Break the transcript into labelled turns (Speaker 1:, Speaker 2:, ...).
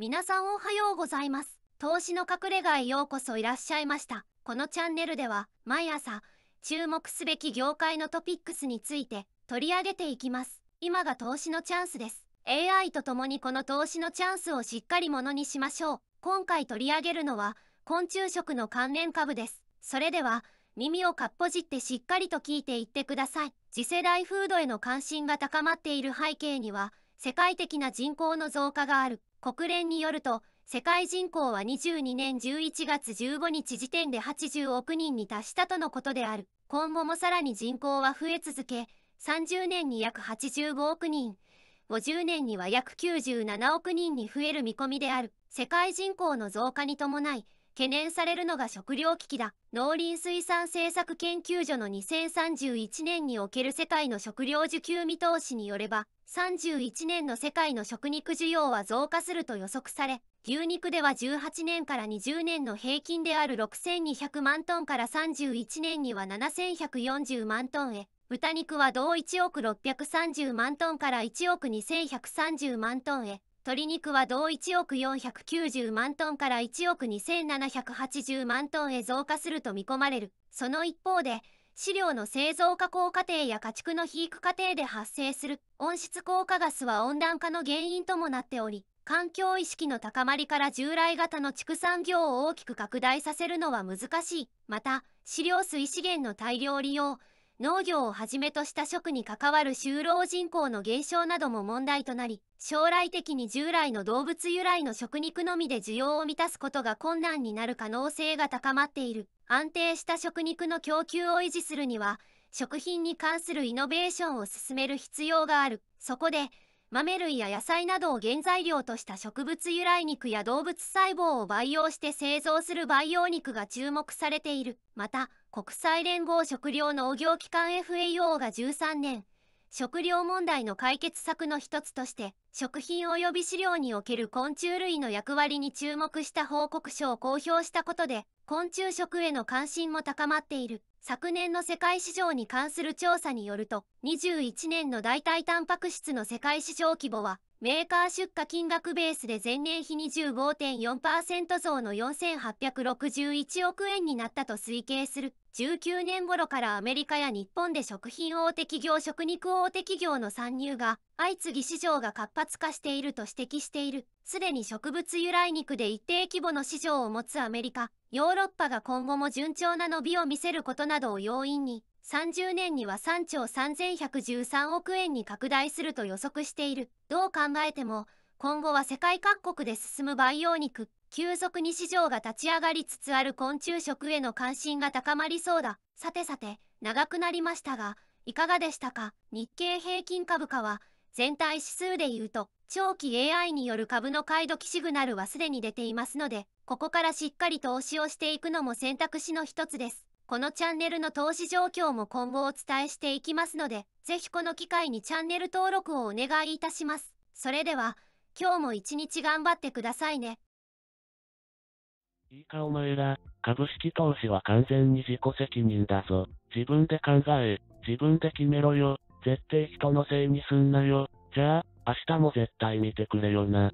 Speaker 1: 皆さんおはようございます。投資の隠れ家へようこそいらっしゃいました。このチャンネルでは、毎朝、注目すべき業界のトピックスについて取り上げていきます。今が投資のチャンスです。AI と共にこの投資のチャンスをしっかりものにしましょう。今回取り上げるのは、昆虫食の関連株です。それでは、耳をかっぽじってしっかりと聞いていってください。次世代フードへの関心が高まっている背景には、世界的な人口の増加がある。国連によると世界人口は22年11月15日時点で80億人に達したとのことである今後もさらに人口は増え続け30年に約85億人50年には約97億人に増える見込みである世界人口の増加に伴い懸念されるのが食糧危機だ。農林水産政策研究所の2031年における世界の食料需給見通しによれば、31年の世界の食肉需要は増加すると予測され、牛肉では18年から20年の平均である6200万トンから31年には7140万トンへ、豚肉は同1億630万トンから1億2130万トンへ、鶏肉は同1億490万トンから1億2780万トンへ増加すると見込まれる。その一方で、飼料の製造加工過程や家畜の肥育過程で発生する温室効果ガスは温暖化の原因ともなっており、環境意識の高まりから従来型の畜産業を大きく拡大させるのは難しい。また、飼料水資源の大量利用、農業をはじめとした職に関わる就労人口の減少なども問題となり、将来的に従来の動物由来の食肉のみで需要を満たすことが困難になる可能性が高まっている。安定した食肉の供給を維持するには、食品に関するイノベーションを進める必要がある。そこで、豆類や野菜などを原材料とした植物由来肉や動物細胞を培養して製造する培養肉が注目されている。また、国際連合食糧農業機関 FAO が13年、食糧問題の解決策の一つとして、食品及び飼料における昆虫類の役割に注目した報告書を公表したことで、昆虫食への関心も高まっている。昨年の世界市場に関する調査によると21年の代替タンパク質の世界市場規模はメーカー出荷金額ベースで前年比25.4%増の4861億円になったと推計する。19年頃からアメリカや日本で食品大手企業食肉大手企業の参入が相次ぎ市場が活発化していると指摘しているすでに植物由来肉で一定規模の市場を持つアメリカヨーロッパが今後も順調な伸びを見せることなどを要因に30年には3兆3113億円に拡大すると予測しているどう考えても今後は世界各国で進む培養肉急速に市場が立ち上がりつつある昆虫食への関心が高まりそうださてさて長くなりましたがいかがでしたか日経平均株価は全体指数でいうと長期 AI による株の買い時シグナルはすでに出ていますのでここからしっかり投資をしていくのも選択肢の一つですこのチャンネルの投資状況も今後お伝えしていきますので、ぜひこの機会にチャンネル登録をお願いいたします。それでは、今日も一日頑張ってくださいね。いいかお前ら、株式投資は完全に自己責任だぞ。自分で考え、自分で決めろよ。絶対人のせいにすんなよ。じゃあ、明日も絶対見てくれよな。